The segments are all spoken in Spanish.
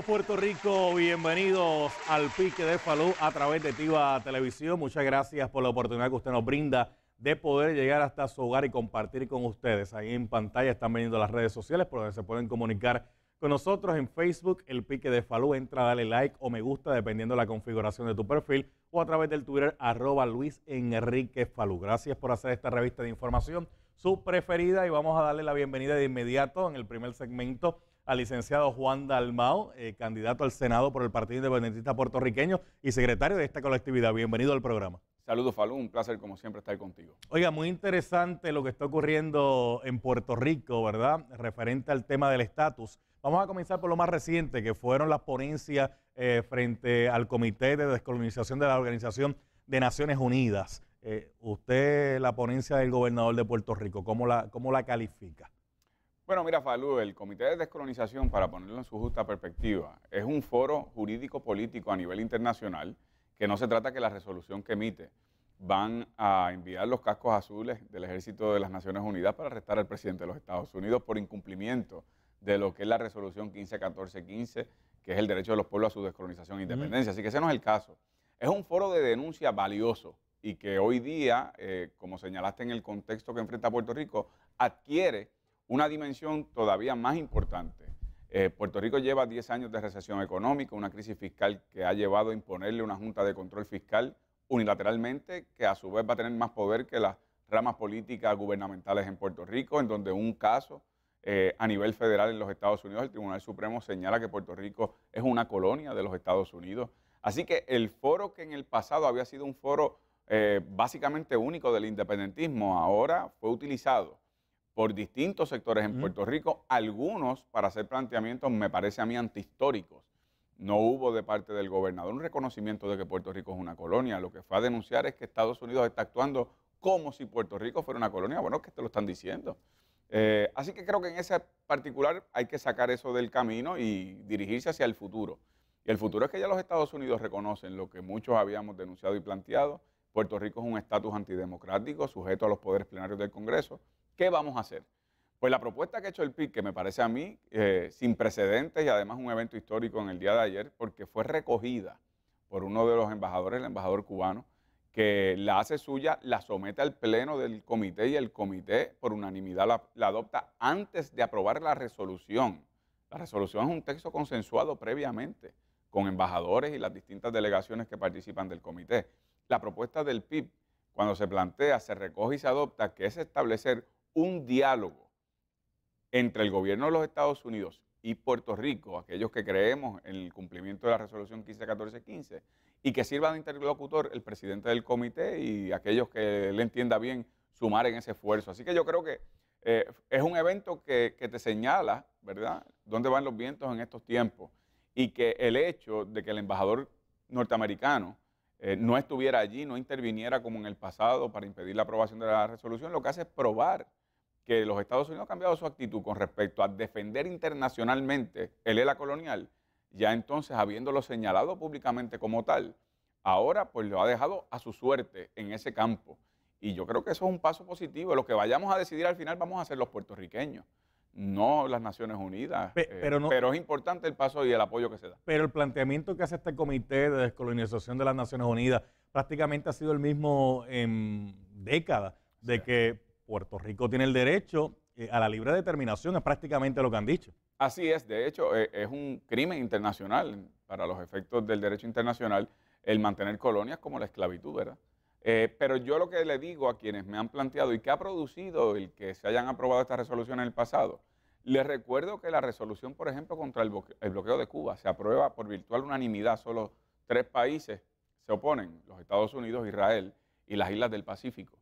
Puerto Rico, bienvenidos al Pique de Falú a través de Tiva Televisión. Muchas gracias por la oportunidad que usted nos brinda de poder llegar hasta su hogar y compartir con ustedes. Ahí en pantalla están viendo las redes sociales por donde se pueden comunicar con nosotros en Facebook, El Pique de Falú. Entra, dale like o me gusta dependiendo de la configuración de tu perfil o a través del Twitter arroba Luis Enrique Falú. Gracias por hacer esta revista de información su preferida y vamos a darle la bienvenida de inmediato en el primer segmento al licenciado Juan Dalmao, eh, candidato al Senado por el Partido Independentista Puertorriqueño y secretario de esta colectividad. Bienvenido al programa. Saludos, Falú. Un placer, como siempre, estar contigo. Oiga, muy interesante lo que está ocurriendo en Puerto Rico, ¿verdad? Referente al tema del estatus. Vamos a comenzar por lo más reciente, que fueron las ponencias eh, frente al Comité de Descolonización de la Organización de Naciones Unidas. Eh, usted, la ponencia del gobernador de Puerto Rico, ¿cómo la, cómo la califica? Bueno, mira, Falú, el Comité de Descolonización, para ponerlo en su justa perspectiva, es un foro jurídico-político a nivel internacional que no se trata que la resolución que emite van a enviar los cascos azules del ejército de las Naciones Unidas para arrestar al presidente de los Estados Unidos por incumplimiento de lo que es la resolución 151415, que es el derecho de los pueblos a su descolonización e independencia. Así que ese no es el caso. Es un foro de denuncia valioso y que hoy día, eh, como señalaste en el contexto que enfrenta Puerto Rico, adquiere una dimensión todavía más importante. Eh, Puerto Rico lleva 10 años de recesión económica, una crisis fiscal que ha llevado a imponerle una junta de control fiscal unilateralmente, que a su vez va a tener más poder que las ramas políticas gubernamentales en Puerto Rico, en donde un caso eh, a nivel federal en los Estados Unidos, el Tribunal Supremo señala que Puerto Rico es una colonia de los Estados Unidos. Así que el foro que en el pasado había sido un foro eh, básicamente único del independentismo, ahora fue utilizado por distintos sectores en Puerto Rico, algunos para hacer planteamientos, me parece a mí, antihistóricos. No hubo de parte del gobernador un reconocimiento de que Puerto Rico es una colonia. Lo que fue a denunciar es que Estados Unidos está actuando como si Puerto Rico fuera una colonia. Bueno, que te lo están diciendo. Eh, así que creo que en ese particular hay que sacar eso del camino y dirigirse hacia el futuro. Y el futuro es que ya los Estados Unidos reconocen lo que muchos habíamos denunciado y planteado. Puerto Rico es un estatus antidemocrático sujeto a los poderes plenarios del Congreso ¿Qué vamos a hacer? Pues la propuesta que ha hecho el PIB, que me parece a mí eh, sin precedentes y además un evento histórico en el día de ayer, porque fue recogida por uno de los embajadores, el embajador cubano, que la hace suya, la somete al pleno del comité y el comité por unanimidad la, la, adopta antes de aprobar la resolución. La resolución es un texto consensuado previamente con embajadores y las distintas delegaciones que participan del comité. La propuesta del PIB, cuando se plantea, se recoge y se adopta, que es establecer un diálogo entre el gobierno de los Estados Unidos y Puerto Rico, aquellos que creemos en el cumplimiento de la resolución 15-14-15 y que sirva de interlocutor el presidente del comité y aquellos que le entienda bien sumar en ese esfuerzo. Así que yo creo que eh, es un evento que, te señala, ¿verdad?, dónde van los vientos en estos tiempos y que el hecho de que el embajador norteamericano eh, no estuviera allí, no interviniera como en el pasado para impedir la aprobación de la resolución, lo que hace es probar que los Estados Unidos han cambiado su actitud con respecto a defender internacionalmente el ELA colonial, ya entonces habiéndolo señalado públicamente como tal, ahora pues lo ha dejado a su suerte en ese campo. Y yo creo que eso es un paso positivo. Lo que vayamos a decidir al final vamos a ser los puertorriqueños, no las Naciones Unidas. Eh, pero, es importante el paso y el apoyo que se da. Pero el planteamiento que hace este Comité de Descolonización de las Naciones Unidas prácticamente ha sido el mismo en décadas, de que Puerto Rico tiene el derecho eh, a la libre determinación, es prácticamente lo que han dicho. Así es, de hecho, eh, es un crimen internacional para los efectos del derecho internacional el mantener colonias como la esclavitud, ¿verdad? Eh, pero yo lo que le digo a quienes me han planteado y que ha producido el que se hayan aprobado estas resoluciones en el pasado, les recuerdo que la resolución, por ejemplo, contra el, el bloqueo de Cuba se aprueba por virtual unanimidad, solo tres países se oponen, los Estados Unidos, Israel y las Islas del Pacífico.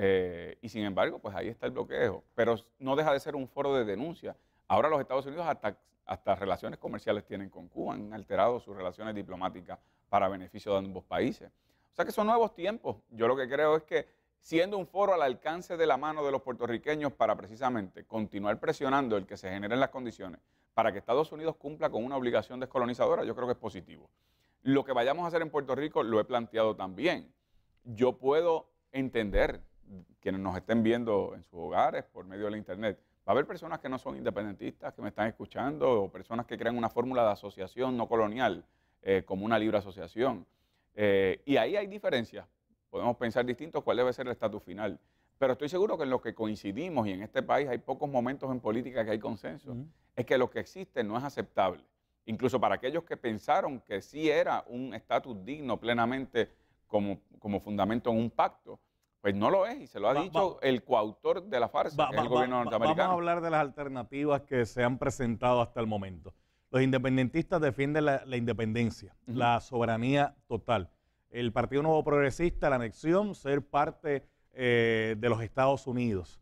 Eh, y sin embargo, pues ahí está el bloqueo. Pero no deja de ser un foro de denuncia. Ahora los Estados Unidos hasta, hasta relaciones comerciales tienen con Cuba, han alterado sus relaciones diplomáticas para beneficio de ambos países. O sea que son nuevos tiempos. Yo lo que creo es que siendo un foro al alcance de la mano de los puertorriqueños para precisamente continuar presionando el que se generen las condiciones para que Estados Unidos cumpla con una obligación descolonizadora, yo creo que es positivo. Lo que vayamos a hacer en Puerto Rico lo he planteado también. Yo puedo entender quienes nos estén viendo en sus hogares por medio de la internet. Va a haber personas que no son independentistas, que me están escuchando, o personas que crean una fórmula de asociación no colonial, eh, como una libre asociación. Eh, y ahí hay diferencias. Podemos pensar distintos cuál debe ser el estatus final. Pero estoy seguro que en lo que coincidimos, y en este país hay pocos momentos en política que hay consenso, es que lo que existe no es aceptable. Incluso para aquellos que pensaron que sí era un estatus digno plenamente como, como fundamento en un pacto, pues no lo es, y se lo ha dicho el coautor de la farsa, el gobierno norteamericano. Vamos a hablar de las alternativas que se han presentado hasta el momento. Los independentistas defienden la, independencia, la soberanía total. El Partido Nuevo Progresista, la anexión, ser parte eh, de los Estados Unidos.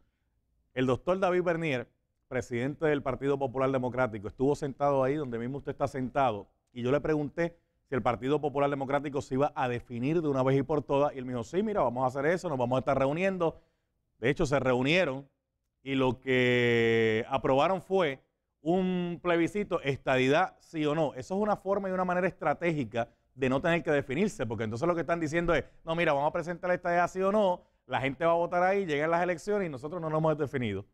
El doctor David Bernier, presidente del Partido Popular Democrático, estuvo sentado ahí donde mismo usted está sentado, y yo le pregunté si el Partido Popular Democrático se iba a definir de una vez y por todas. Y él me dijo, sí, mira, vamos a hacer eso, nos vamos a estar reuniendo. De hecho, se reunieron y lo que aprobaron fue un plebiscito, estadidad sí o no. Eso es una forma y una manera estratégica de no tener que definirse, porque entonces lo que están diciendo es, no, mira, vamos a presentar la estadidad sí o no, la gente va a votar ahí, llegan las elecciones y nosotros no nos hemos definido.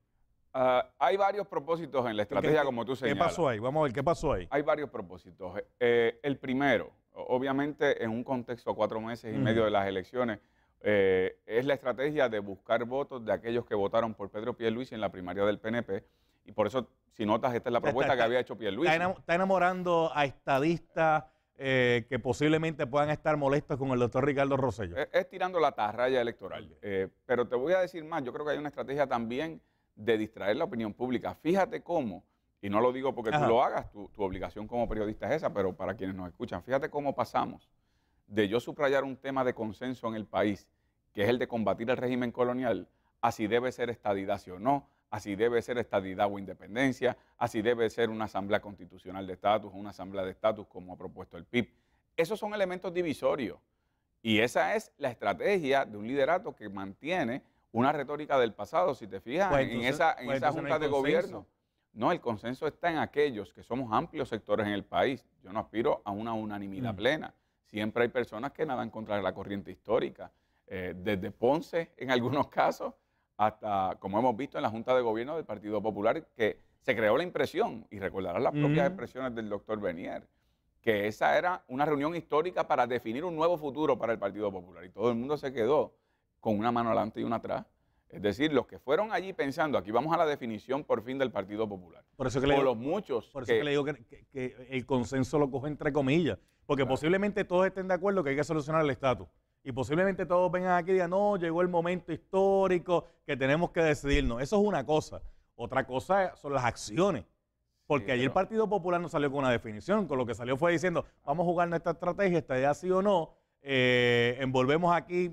Ah, hay varios propósitos en la estrategia, como tú señalas. ¿Qué pasó ahí? Vamos a ver, ¿qué pasó ahí? Hay varios propósitos. Eh, el primero, obviamente, en un contexto a cuatro meses y medio de las elecciones, eh, es la estrategia de buscar votos de aquellos que votaron por Pedro Pierluisi en la primaria del PNP. Y por eso, si notas, esta es la propuesta que había hecho Pierluisi. Está enamorando a estadistas eh, que posiblemente puedan estar molestos con el doctor Ricardo Rosello. E-, es, tirando la tarraya electoral. pero te voy a decir más, yo creo que hay una estrategia también de distraer la opinión pública. Fíjate cómo, y no lo digo porque tú lo hagas, tu, obligación como periodista es esa, pero para quienes nos escuchan, fíjate cómo pasamos de yo subrayar un tema de consenso en el país, que es el de combatir el régimen colonial, así si debe ser estadidad o no, así debe ser estadidad o independencia, así debe ser una asamblea constitucional de estatus o una asamblea de estatus como ha propuesto el PIB. Esos son elementos divisorios y esa es la estrategia de un liderato que mantiene una retórica del pasado, si te fijas, pues en esa, pues junta de gobierno. No, el consenso está en aquellos que somos amplios sectores en el país. Yo no aspiro a una unanimidad mm. plena. Siempre hay personas que nadan contra la corriente histórica, eh, desde Ponce en algunos casos hasta, como hemos visto en la Junta de Gobierno del Partido Popular, que se creó la impresión, y recordarás las propias mm. expresiones del doctor Benier, que esa era una reunión histórica para definir un nuevo futuro para el Partido Popular. Y todo el mundo se quedó con una mano adelante y una atrás. Es decir, los que fueron allí pensando, aquí vamos a la definición por fin del Partido Popular. Por eso que le digo, los muchos. Por que, le digo que, el consenso lo coge entre comillas. Porque posiblemente todos estén de acuerdo que hay que solucionar el estatus. Y posiblemente todos vengan aquí y digan, no, llegó el momento histórico que tenemos que decidirnos. Eso es una cosa. Otra cosa son las acciones. Porque allí el Partido Popular no salió con una definición. Con lo que salió fue diciendo, vamos a jugar nuestra estrategia, esta ya así o no. Eh, envolvemos aquí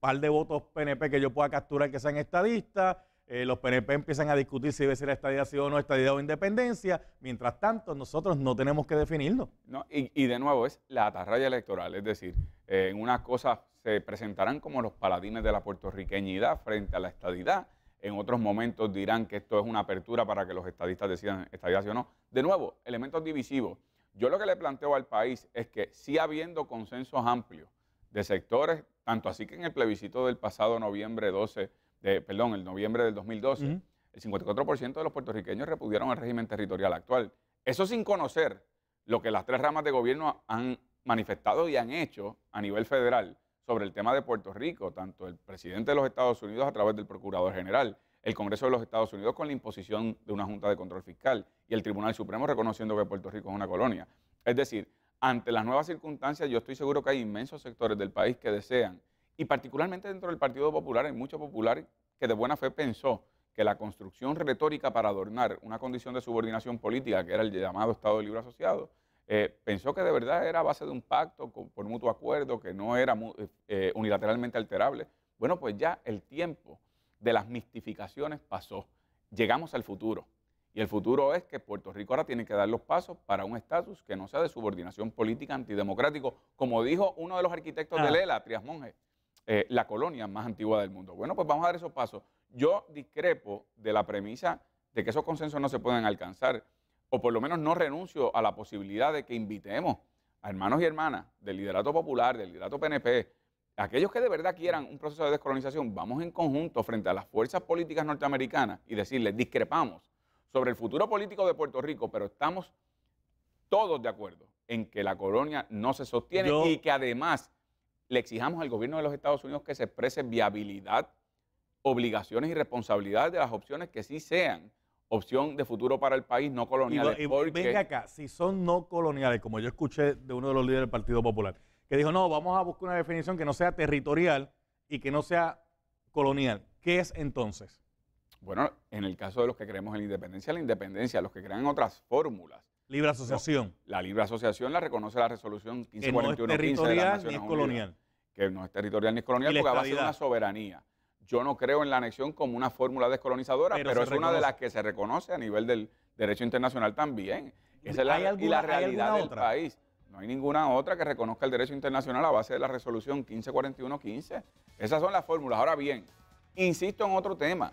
par de votos PNP que yo pueda capturar que sean estadistas. Eh, los PNP empiezan a discutir si debe ser estadía sí o no, estadía o independencia. Mientras tanto, nosotros no tenemos que definirlo. y, de nuevo, es la atarraya electoral. Es decir, eh, en unas cosas se presentarán como los paladines de la puertorriqueñidad frente a la estadidad. En otros momentos dirán que esto es una apertura para que los estadistas decidan estadía o no. De nuevo, elementos divisivos. Yo lo que le planteo al país es que, si habiendo consensos amplios de sectores, tanto así que en el plebiscito del pasado noviembre 12, de, perdón, el noviembre del 2012, el 54% de los puertorriqueños repudiaron el régimen territorial actual. Eso sin conocer lo que las tres ramas de gobierno han manifestado y han hecho a nivel federal sobre el tema de Puerto Rico, tanto el presidente de los Estados Unidos a través del Procurador General, el Congreso de los Estados Unidos con la imposición de una Junta de Control Fiscal y el Tribunal Supremo reconociendo que Puerto Rico es una colonia. Es decir, ante las nuevas circunstancias, yo estoy seguro que hay inmensos sectores del país que desean, y particularmente dentro del Partido Popular, hay mucho popular que de buena fe pensó que la construcción retórica para adornar una condición de subordinación política, que era el llamado Estado de Libre Asociado, eh, pensó que de verdad era base de un pacto por mutuo acuerdo, que no era eh, eh, unilateralmente alterable. Bueno, pues ya el tiempo de las mistificaciones pasó. Llegamos al futuro. Y el futuro es que Puerto Rico ahora tiene que dar los pasos para un estatus que no sea de subordinación política antidemocrático, como dijo uno de los arquitectos de ah. Lela, Trias Monge, eh, la colonia más antigua del mundo. Bueno, pues vamos a dar esos pasos. Yo discrepo de la premisa de que esos consensos no se pueden alcanzar, o por lo menos no renuncio a la posibilidad de que invitemos a hermanos y hermanas del liderato popular, del liderato PNP, aquellos que de verdad quieran un proceso de descolonización, vamos en conjunto frente a las fuerzas políticas norteamericanas y decirles, discrepamos sobre el futuro político de Puerto Rico, pero estamos todos de acuerdo en que la colonia no se sostiene y que además le exijamos al gobierno de los Estados Unidos que se exprese viabilidad, obligaciones y responsabilidades de las opciones que sí sean opción de futuro para el país no colonial. Y, Venga acá, si son no coloniales, como yo escuché de uno de los líderes del Partido Popular, que dijo, no, vamos a buscar una definición que no sea territorial y que no sea colonial. ¿Qué es entonces? Bueno, en el caso de los que creemos en la independencia, la independencia, los que crean otras fórmulas. Libre asociación. la libre asociación la reconoce la resolución 1541 que no es territorial ni colonial. que no es territorial ni colonial porque va a ser una soberanía. Yo no creo en la anexión como una fórmula descolonizadora, pero, es una de las que se reconoce a nivel del derecho internacional también. Esa es la, y la realidad del país. No hay ninguna otra que reconozca el derecho internacional a base de la resolución 1541-15. Esas son las fórmulas. Ahora bien, insisto en otro tema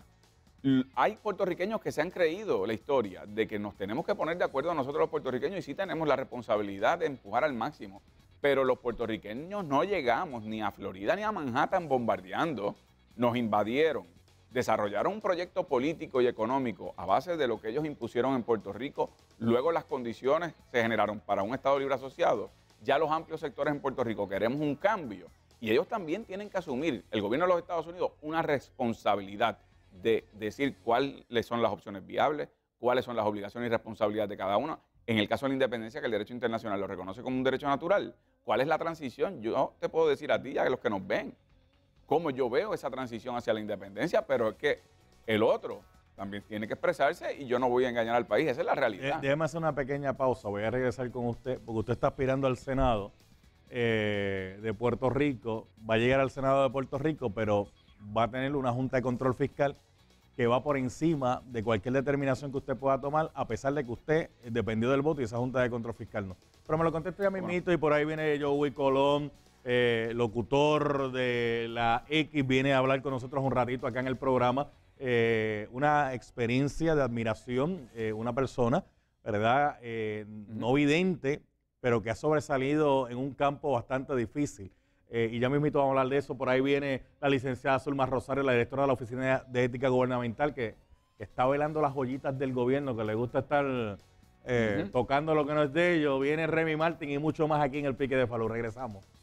hay puertorriqueños que se han creído la historia de que nos tenemos que poner de acuerdo nosotros los puertorriqueños y sí tenemos la responsabilidad de empujar al máximo. Pero los puertorriqueños no llegamos ni a Florida ni a Manhattan bombardeando. Nos invadieron, desarrollaron un proyecto político y económico a base de lo que ellos impusieron en Puerto Rico. Luego las condiciones se generaron para un Estado libre asociado. Ya los amplios sectores en Puerto Rico queremos un cambio. Y ellos también tienen que asumir, el gobierno de los Estados Unidos, una responsabilidad de decir cuáles son las opciones viables, cuáles son las obligaciones y responsabilidades de cada uno. En el caso de la independencia, que el derecho internacional lo reconoce como un derecho natural, ¿cuál es la transición? Yo te puedo decir a ti a los que nos ven cómo yo veo esa transición hacia la independencia, pero es que el otro también tiene que expresarse y yo no voy a engañar al país, esa es la realidad. Déjeme hacer una pequeña pausa, voy a regresar con usted, porque usted está aspirando al Senado eh, de Puerto Rico, va a llegar al Senado de Puerto Rico, pero va a tener una Junta de Control Fiscal que va por encima de cualquier determinación que usted pueda tomar, a pesar de que usted eh, dependió del voto y esa Junta de Control Fiscal no. Pero me lo contesto ya mismito y por ahí viene Joey Colón, eh, locutor de la X, viene a hablar con nosotros un ratito acá en el programa. Eh, una experiencia de admiración, una persona, ¿verdad? No vidente, pero que ha sobresalido en un campo bastante difícil. Eh, y ya mismo vamos a hablar de eso. Por ahí viene la licenciada Zulma Rosario, la directora de la Oficina de Ética Gubernamental, que, está velando las joyitas del gobierno, que le gusta estar eh, tocando lo que no es de ellos. Viene Remy Martin y mucho más aquí en el Pique de Falú. Regresamos.